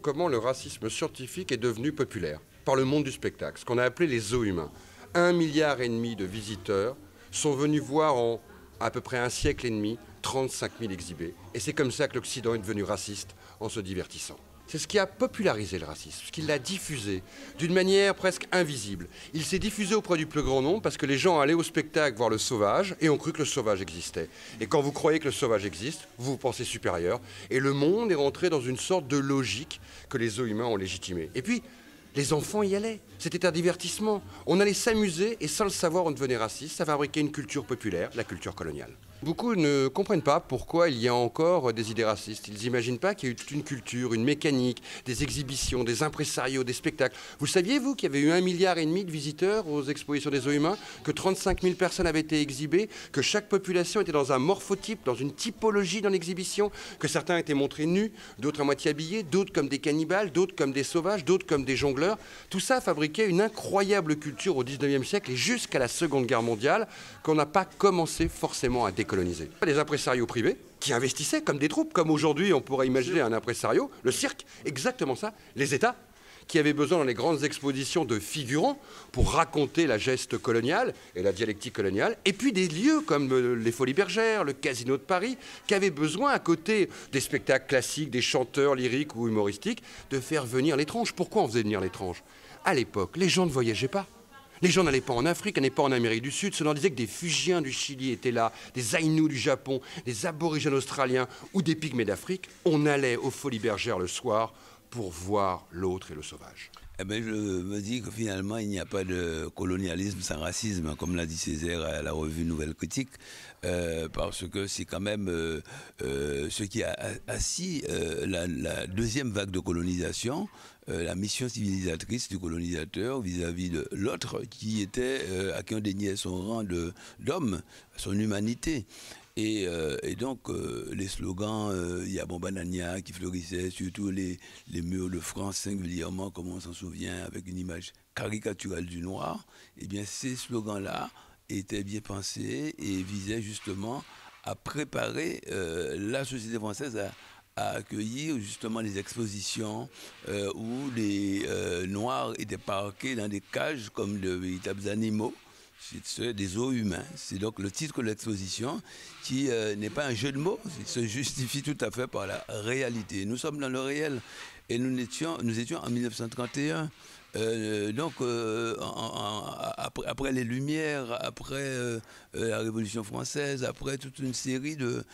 comment le racisme scientifique est devenu populaire par le monde du spectacle, ce qu'on a appelé les zoos humains. Un milliard et demi de visiteurs sont venus voir en à peu près un siècle et demi 35 000 exhibés. Et c'est comme ça que l'Occident est devenu raciste en se divertissant. C'est ce qui a popularisé le racisme, ce qui l'a diffusé d'une manière presque invisible. Il s'est diffusé auprès du plus grand nombre parce que les gens allaient au spectacle voir le sauvage et ont cru que le sauvage existait. Et quand vous croyez que le sauvage existe, vous vous pensez supérieur. Et le monde est rentré dans une sorte de logique que les eaux humains ont légitimée. Et puis, les enfants y allaient. C'était un divertissement. On allait s'amuser et sans le savoir, on devenait raciste. Ça fabriquait une culture populaire, la culture coloniale. Beaucoup ne comprennent pas pourquoi il y a encore des idées racistes. Ils n'imaginent pas qu'il y a eu toute une culture, une mécanique, des exhibitions, des impresarios, des spectacles. Vous saviez, vous, qu'il y avait eu un milliard et demi de visiteurs aux expositions des eaux humains, que 35 000 personnes avaient été exhibées, que chaque population était dans un morphotype, dans une typologie dans l'exhibition, que certains étaient montrés nus, d'autres à moitié habillés, d'autres comme des cannibales, d'autres comme des sauvages, d'autres comme des jongleurs. Tout ça fabriquait une incroyable culture au 19e siècle et jusqu'à la Seconde Guerre mondiale qu'on n'a pas commencé forcément à découvrir. Pas Des impresarios privés qui investissaient comme des troupes, comme aujourd'hui on pourrait imaginer un impresario, le cirque, exactement ça, les États qui avaient besoin dans les grandes expositions de figurants pour raconter la geste coloniale et la dialectique coloniale, et puis des lieux comme euh, les Folies Bergères, le Casino de Paris, qui avaient besoin, à côté des spectacles classiques, des chanteurs lyriques ou humoristiques, de faire venir l'étrange. Pourquoi on faisait venir l'étrange À l'époque, les gens ne voyageaient pas. Les gens n'allaient pas en Afrique, n'allaient pas en Amérique du Sud. on disait que des Fugiens du Chili étaient là, des Aïnous du Japon, des Aborigènes australiens ou des Pygmées d'Afrique. On allait aux folies bergères le soir pour voir l'autre et le sauvage. Eh ben, je me dis que finalement, il n'y a pas de colonialisme sans racisme, hein, comme l'a dit Césaire à la revue Nouvelle Critique, euh, parce que c'est quand même euh, euh, ce qui a assis la, deuxième vague de colonisation, la mission civilisatrice du colonisateur vis-à-vis de l'autre qui était à qui on déniait son rang d'homme, son humanité. Euh, et, donc, euh, les slogans, euh, il y a Bombanania qui fleurissait, surtout les, les murs de France singulièrement, comme on s'en souvient, avec une image caricaturale du noir. et eh bien, ces slogans-là étaient bien pensés et visaient justement à préparer la société française à, accueillir justement les expositions où les Noirs étaient parqués dans des cages comme de véritables animaux c'est des eaux humains. C'est donc le titre de l'exposition qui euh, n'est pas un jeu de mots, il se justifie tout à fait par la réalité. Nous sommes dans le réel et nous étions, nous étions en 1931. Euh, donc, euh, après, les Lumières, après la Révolution française, après toute une série de,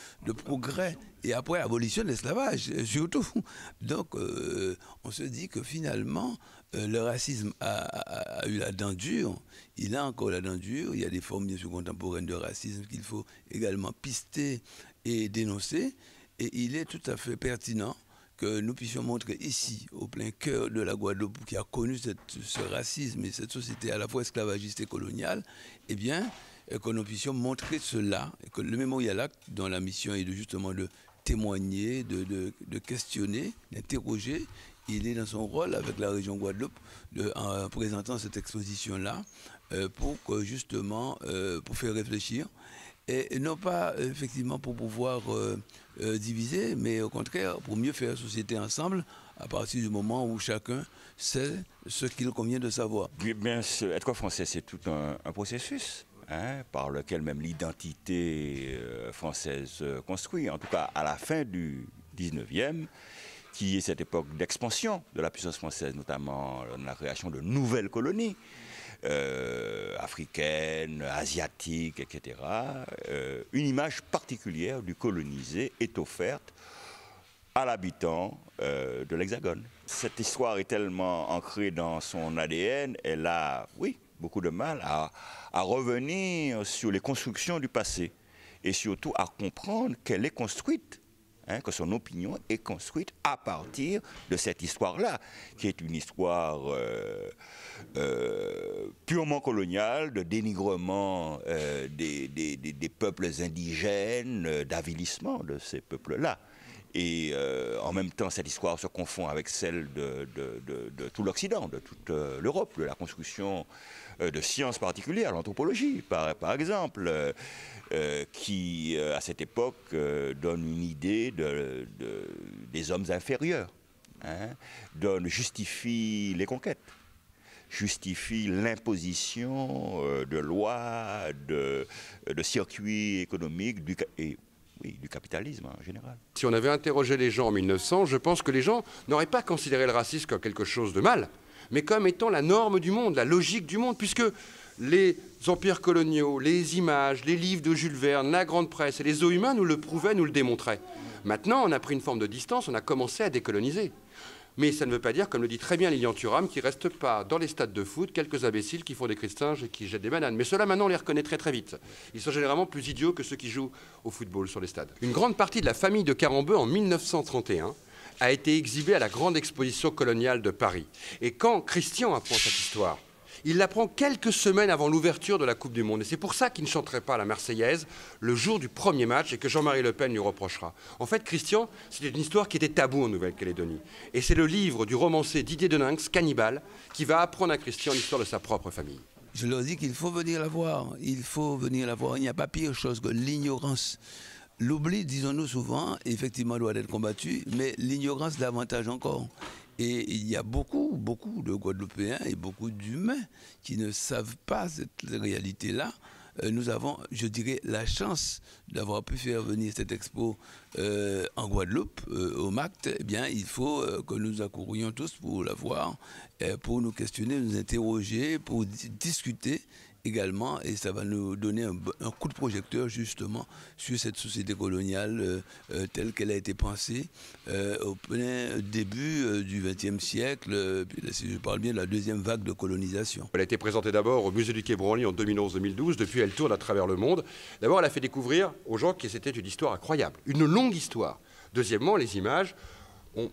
progrès, et après l'abolition de l'esclavage, surtout. Donc, on se dit que finalement, euh, le racisme a, eu la dent dure, il a encore la dent dure, il y a des formes contemporaines de racisme qu'il faut également pister et dénoncer, et il est tout à fait pertinent que nous puissions montrer ici, au plein cœur de la Guadeloupe, qui a connu ce racisme et cette société à la fois esclavagiste et coloniale, et eh bien, euh, que nous puissions montrer cela, et que le mémorial acte, dont la mission est justement de témoigner, de, questionner, d'interroger. Il est dans son rôle avec la région Guadeloupe en présentant cette exposition-là euh, pour justement, euh, pour faire réfléchir et non pas effectivement pour pouvoir euh, diviser, mais au contraire pour mieux faire société ensemble à partir du moment où chacun sait ce qu'il convient de savoir. bien, être français, c'est tout un processus. Hein, par lequel même l'identité euh, française se euh, construit, en tout cas à la fin du 19e, qui est cette époque d'expansion de la puissance française, notamment la création de nouvelles colonies. Euh, africaines, asiatiques, etc. une image particulière du colonisé est offerte à l'habitant de l'Hexagone. Cette histoire est tellement ancrée dans son ADN, elle a, oui, beaucoup de mal à, revenir sur les constructions du passé et surtout à comprendre qu'elle est construite hein, que son opinion est construite à partir de cette histoire-là, qui est une histoire euh, euh, purement coloniale, de dénigrement euh, des, peuples indigènes, d'avilissement de ces peuples-là. Et euh, en même temps, cette histoire se confond avec celle de, tout l'Occident, de toute euh, l'Europe, de la construction euh, de sciences particulières, l'anthropologie, par, exemple, qui, à cette époque, donne une idée des hommes inférieurs, hein, donne, justifie les conquêtes justifie l'imposition de lois, de, circuits économiques oui, du capitalisme en général. Si on avait interrogé les gens en 1900, je pense que les gens n'auraient pas considéré le racisme comme quelque chose de mal, mais comme étant la norme du monde, la logique du monde, puisque les empires coloniaux, les images, les livres de Jules Verne, la grande presse et les eaux humains nous le prouvaient, nous le démontraient. Maintenant, on a pris une forme de distance, on a commencé à décoloniser. Mais ça ne veut pas dire, comme le dit très bien Lilian Thuram, qu'il ne reste pas dans les stades de foot quelques imbéciles qui font des cristinges et qui jettent des bananes. Mais cela maintenant, on les reconnaît très très vite. Ils sont généralement plus idiots que ceux qui jouent au football sur les stades. Une grande partie de la famille de Carambeu en 1931 a été exhibée à la grande exposition coloniale de Paris. Et quand Christian apprend cette histoire, il l'apprend quelques semaines avant l'ouverture de la Coupe du Monde. Et c'est pour ça qu'il ne chanterait pas la Marseillaise le jour du premier match et que Jean-Marie Le Pen lui reprochera. En fait, Christian, c'était une histoire qui était tabou en Nouvelle-Calédonie. Et c'est le livre du romancier Didier Deninx, Cannibal, qui va apprendre à Christian l'histoire de sa propre famille. Je leur dis qu'il faut venir la voir. Il faut venir la voir. Il n'y a pas pire chose que l'ignorance. L'oubli, disons-nous souvent, effectivement doit être combattu, mais l'ignorance davantage encore. Et il y a beaucoup, beaucoup de Guadeloupéens et beaucoup d'humains qui ne savent pas cette réalité-là. Euh, nous avons, je dirais, la chance d'avoir pu faire venir cette expo euh, en Guadeloupe, euh, au MACT. Eh bien, il faut que nous accourions tous pour la voir, pour nous questionner, nous interroger, pour discuter également et ça va nous donner un, coup de projecteur justement sur cette société coloniale euh, euh, telle qu'elle a été pensée euh, au plein début du XXe siècle, si je parle bien de la deuxième vague de colonisation. Elle a été présentée d'abord au musée du Quai Branly en 2011-2012, depuis elle tourne à travers le monde. D'abord, elle a fait découvrir aux gens que c'était une histoire incroyable, une longue histoire. Deuxièmement, les images ont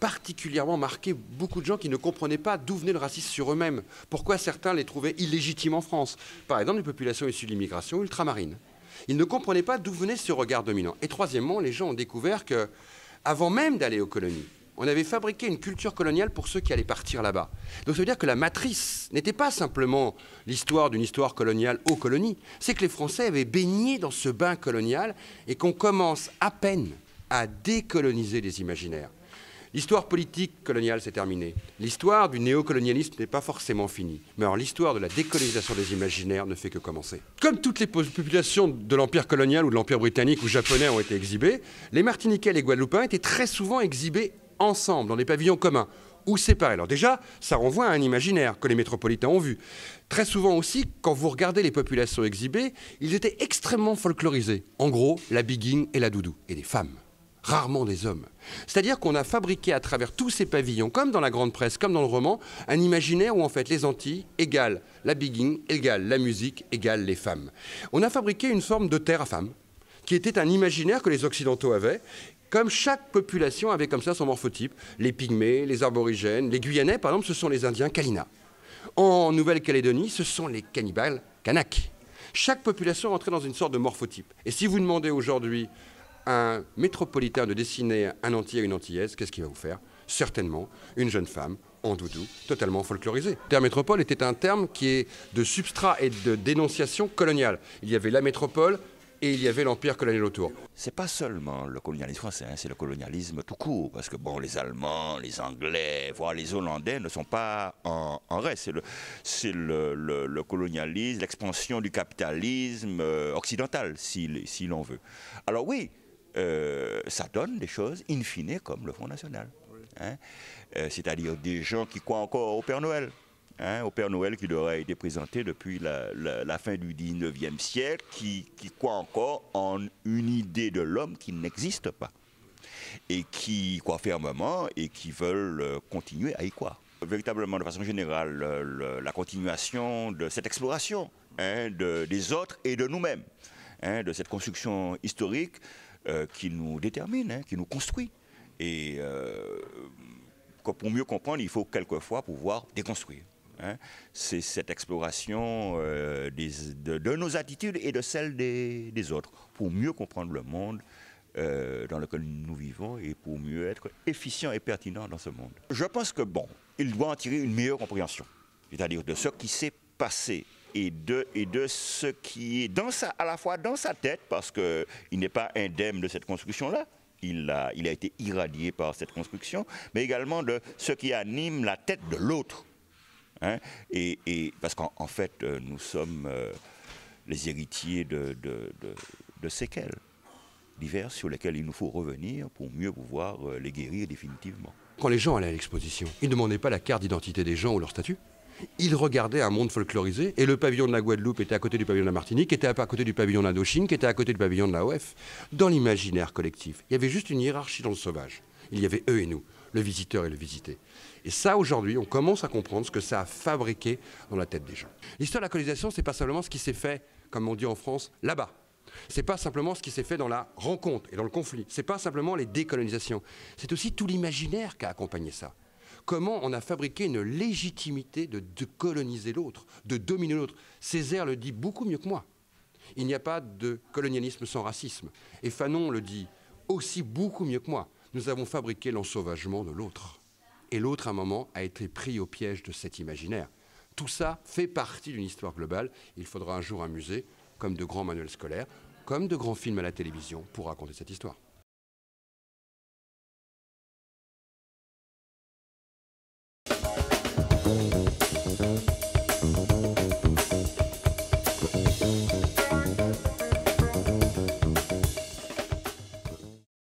particulièrement marqué beaucoup de gens qui ne comprenaient pas d'où venait le racisme sur eux-mêmes, pourquoi certains les trouvaient illégitimes en France, par exemple les populations issues de l'immigration ultramarine. Ils ne comprenaient pas d'où venait ce regard dominant. Et troisièmement, les gens ont découvert que, avant même d'aller aux colonies, on avait fabriqué une culture coloniale pour ceux qui allaient partir là-bas. Donc ça veut dire que la matrice n'était pas simplement l'histoire d'une histoire coloniale aux colonies, c'est que les Français avaient baigné dans ce bain colonial et qu'on commence à peine à décoloniser les imaginaires. L'histoire politique coloniale s'est terminée. L'histoire du néocolonialisme n'est pas forcément finie. Mais alors l'histoire de la décolonisation des imaginaires ne fait que commencer. Comme toutes les populations de l'Empire colonial ou de l'Empire britannique ou japonais ont été exhibées, les Martiniquais et les Guadeloupéens étaient très souvent exhibés ensemble, dans des pavillons communs ou séparés. Alors déjà, ça renvoie à un imaginaire que les métropolitains ont vu. Très souvent aussi, quand vous regardez les populations exhibées, ils étaient extrêmement folklorisés. En gros, la biguine et la doudou, et des femmes rarement des hommes. C'est-à-dire qu'on a fabriqué à travers tous ces pavillons, comme dans la grande presse, comme dans le roman, un imaginaire où en fait les Antilles égale la bigging, égale la musique, égale les femmes. On a fabriqué une forme de terre à femmes, qui était un imaginaire que les Occidentaux avaient. Comme chaque population avait comme ça son morphotype, les pygmées, les Arborigènes, les Guyanais par exemple, ce sont les Indiens Kalina. En Nouvelle-Calédonie, ce sont les cannibales Kanak. Chaque population rentrait dans une sorte de morphotype. Et si vous demandez aujourd'hui un métropolitain de dessiner un Antillais, une Antillaise, qu'est-ce qu'il va vous faire Certainement une jeune femme en doudou, totalement folklorisée. Le terme métropole était un terme qui est de substrat et de dénonciation coloniale. Il y avait la métropole, et il y avait l'empire colonial autour. C'est pas seulement le colonialisme français, hein, c'est le colonialisme tout court, parce que bon, les Allemands, les Anglais, voire les Hollandais ne sont pas en, reste. C'est le, colonialisme, l'expansion du capitalisme euh, occidental, si l'on veut. Alors oui, euh, ça donne des choses in fine comme le Front National. Hein. Euh, c'est-à-dire des gens qui croient encore au Père Noël. Hein, au Père Noël qui leur a été présenté depuis la, fin du 19e siècle, qui, croient encore en une idée de l'homme qui n'existe pas et qui croient fermement et qui veulent euh, continuer à y croire. Véritablement, de façon générale, la continuation de cette exploration hein, des autres et de nous-mêmes, de cette construction historique, euh, qui nous détermine, hein, qui nous construit. Et euh, pour mieux comprendre, il faut quelquefois pouvoir déconstruire. Hein. C'est cette exploration euh, de, nos attitudes et de celles des, des autres pour mieux comprendre le monde dans lequel nous vivons et pour mieux être efficient et pertinent dans ce monde. Je pense que, bon, il doit en tirer une meilleure compréhension, c'est-à-dire de ce qui s'est passé et de, et de ce qui est dans à la fois dans sa tête, parce qu'il n'est pas indemne de cette construction-là, il a, il a été irradié par cette construction, mais également de ce qui anime la tête de l'autre. Hein. Et, parce qu'en fait, euh, nous sommes euh, les héritiers de, de séquelles diverses sur lesquelles il nous faut revenir pour mieux pouvoir euh, les guérir définitivement. Quand les gens allaient à l'exposition, ils ne demandaient pas la carte d'identité des gens ou leur statut il regardait un monde folklorisé, et le pavillon de la Guadeloupe était à côté du pavillon de la Martinique, qui était à côté du pavillon de l'Indochine, qui était à côté du pavillon de la OF, dans l'imaginaire collectif. Il y avait juste une hiérarchie dans le sauvage. Il y avait eux et nous, le visiteur et le visité. Et ça, aujourd'hui, on commence à comprendre ce que ça a fabriqué dans la tête des gens. L'histoire de la colonisation, n'est pas simplement ce qui s'est fait, comme on dit en France, là-bas. C'est pas simplement ce qui s'est fait dans la rencontre et dans le conflit. C'est pas simplement les décolonisations. C'est aussi tout l'imaginaire qui a accompagné ça. Comment on a fabriqué une légitimité de, coloniser l'autre, de dominer l'autre Césaire le dit beaucoup mieux que moi. Il n'y a pas de colonialisme sans racisme. Et Fanon le dit aussi beaucoup mieux que moi. Nous avons fabriqué l'ensauvagement de l'autre. Et l'autre, à un moment, a été pris au piège de cet imaginaire. Tout ça fait partie d'une histoire globale. Il faudra un jour un musée, comme de grands manuels scolaires, comme de grands films à la télévision, pour raconter cette histoire.